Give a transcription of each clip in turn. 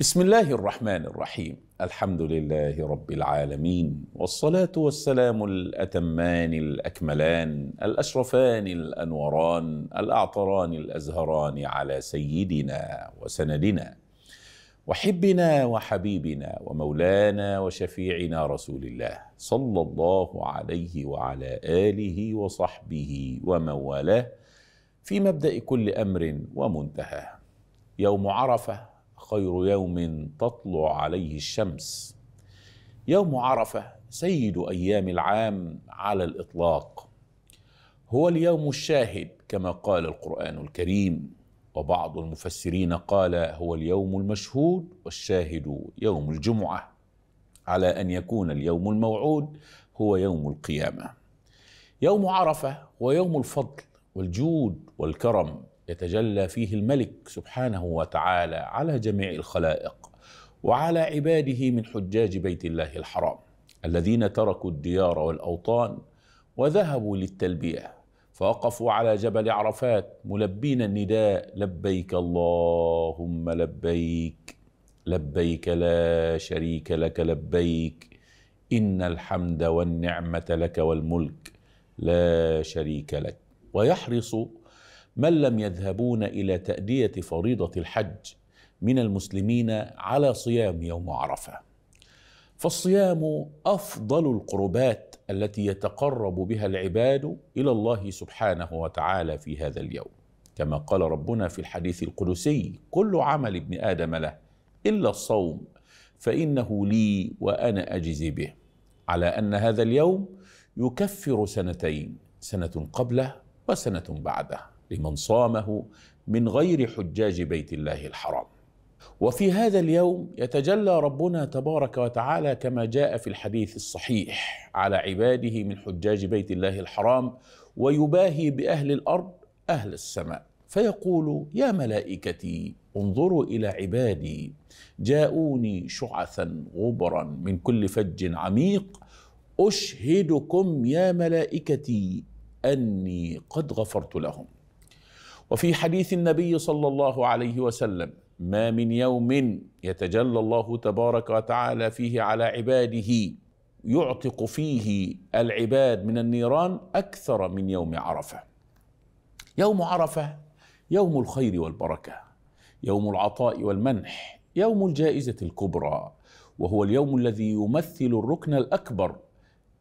بسم الله الرحمن الرحيم الحمد لله رب العالمين والصلاه والسلام الاتمان الاكملان الاشرفان الانوران الاعطران الازهران على سيدنا وسندنا وحبنا وحبيبنا ومولانا وشفيعنا رسول الله صلى الله عليه وعلى اله وصحبه ومن والاه في مبدا كل امر ومنتهاه يوم عرفه خير يوم تطلع عليه الشمس يوم عرفه سيد ايام العام على الاطلاق هو اليوم الشاهد كما قال القران الكريم وبعض المفسرين قال هو اليوم المشهود والشاهد يوم الجمعه على ان يكون اليوم الموعود هو يوم القيامه يوم عرفه ويوم الفضل والجود والكرم يتجلى فيه الملك سبحانه وتعالى على جميع الخلائق وعلى عباده من حجاج بيت الله الحرام الذين تركوا الديار والاوطان وذهبوا للتلبيه فوقفوا على جبل عرفات ملبين النداء لبيك اللهم لبيك لبيك لا شريك لك لبيك ان الحمد والنعمه لك والملك لا شريك لك ويحرص من لم يذهبون الى تاديه فريضه الحج من المسلمين على صيام يوم عرفه فالصيام افضل القربات التي يتقرب بها العباد الى الله سبحانه وتعالى في هذا اليوم كما قال ربنا في الحديث القدسي كل عمل ابن ادم له الا الصوم فانه لي وانا اجزي به على ان هذا اليوم يكفر سنتين سنه قبله وسنه بعده لمن صامه من غير حجاج بيت الله الحرام وفي هذا اليوم يتجلى ربنا تبارك وتعالى كما جاء في الحديث الصحيح على عباده من حجاج بيت الله الحرام ويباهي باهل الارض اهل السماء فيقول يا ملائكتي انظروا الى عبادي جاءوني شعثا غبرا من كل فج عميق اشهدكم يا ملائكتي اني قد غفرت لهم وفي حديث النبي صلى الله عليه وسلم ما من يوم يتجلى الله تبارك وتعالى فيه على عباده يعتق فيه العباد من النيران اكثر من يوم عرفه يوم عرفه يوم الخير والبركه يوم العطاء والمنح يوم الجائزه الكبرى وهو اليوم الذي يمثل الركن الاكبر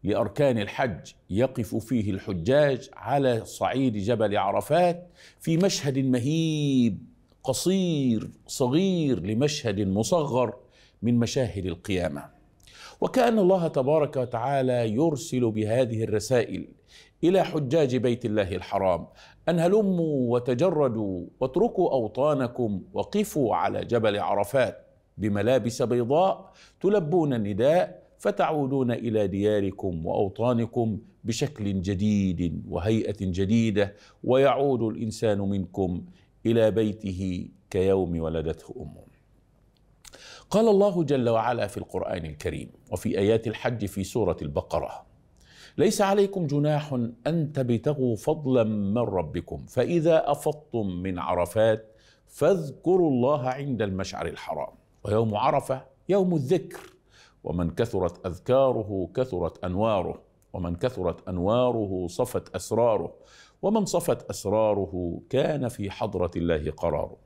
لاركان الحج يقف فيه الحجاج على صعيد جبل عرفات في مشهد مهيب قصير صغير لمشهد مصغر من مشاهد القيامه وكان الله تبارك وتعالى يرسل بهذه الرسائل الى حجاج بيت الله الحرام ان هلموا وتجردوا واتركوا اوطانكم وقفوا على جبل عرفات بملابس بيضاء تلبون النداء فتعودون الى دياركم واوطانكم بشكل جديد وهيئه جديده ويعود الانسان منكم الى بيته كيوم ولدته امه قال الله جل وعلا في القران الكريم وفي ايات الحج في سوره البقره ليس عليكم جناح ان تبتغوا فضلا من ربكم فاذا افضتم من عرفات فاذكروا الله عند المشعر الحرام ويوم عرفه يوم الذكر ومن كثرت اذكاره كثرت انواره ومن كثرت انواره صفت اسراره ومن صفت اسراره كان في حضره الله قراره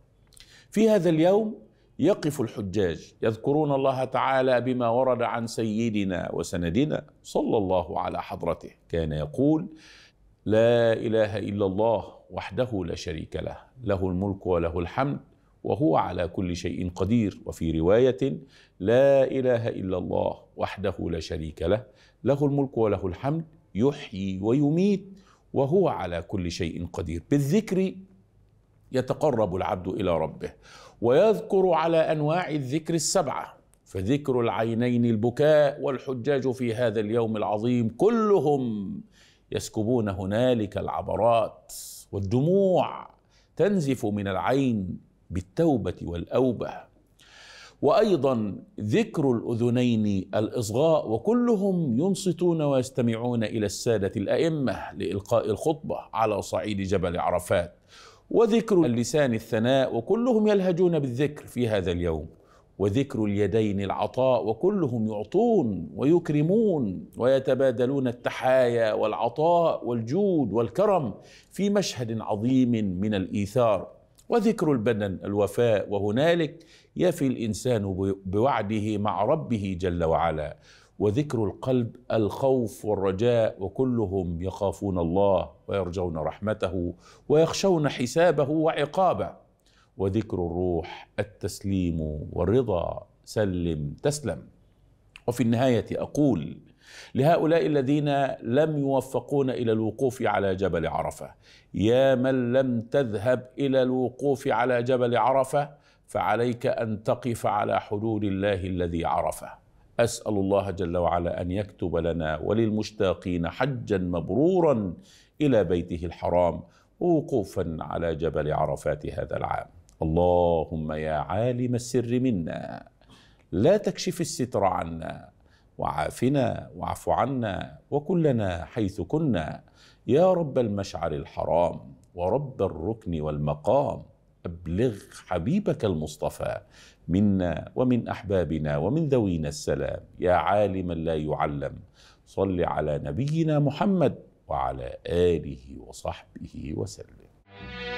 في هذا اليوم يقف الحجاج يذكرون الله تعالى بما ورد عن سيدنا وسندنا صلى الله على حضرته كان يقول لا اله الا الله وحده لا شريك له له الملك وله الحمد وهو على كل شيء قدير وفي روايه لا اله الا الله وحده لا شريك له له الملك وله الحمد يحيي ويميت وهو على كل شيء قدير بالذكر يتقرب العبد الى ربه ويذكر على انواع الذكر السبعه فذكر العينين البكاء والحجاج في هذا اليوم العظيم كلهم يسكبون هنالك العبرات والدموع تنزف من العين بالتوبة والأوبة وأيضا ذكر الأذنين الإصغاء وكلهم ينصتون ويستمعون إلى السادة الأئمة لإلقاء الخطبة على صعيد جبل عرفات وذكر اللسان الثناء وكلهم يلهجون بالذكر في هذا اليوم وذكر اليدين العطاء وكلهم يعطون ويكرمون ويتبادلون التحايا والعطاء والجود والكرم في مشهد عظيم من الايثار وذكر البدن الوفاء وهنالك يفي الانسان بوعده مع ربه جل وعلا وذكر القلب الخوف والرجاء وكلهم يخافون الله ويرجون رحمته ويخشون حسابه وعقابه وذكر الروح التسليم والرضا سلم تسلم وفي النهايه اقول لهؤلاء الذين لم يوفقون الى الوقوف على جبل عرفه يا من لم تذهب الى الوقوف على جبل عرفه فعليك ان تقف على حدود الله الذي عرفه اسال الله جل وعلا ان يكتب لنا وللمشتاقين حجا مبرورا الى بيته الحرام ووقوفا على جبل عرفات هذا العام اللهم يا عالم السر منا لا تكشف الستر عنا وعافنا واعف عنا وكلنا حيث كنا يا رب المشعر الحرام ورب الركن والمقام ابلغ حبيبك المصطفى منا ومن احبابنا ومن ذوينا السلام يا عالما لا يعلم صل على نبينا محمد وعلى اله وصحبه وسلم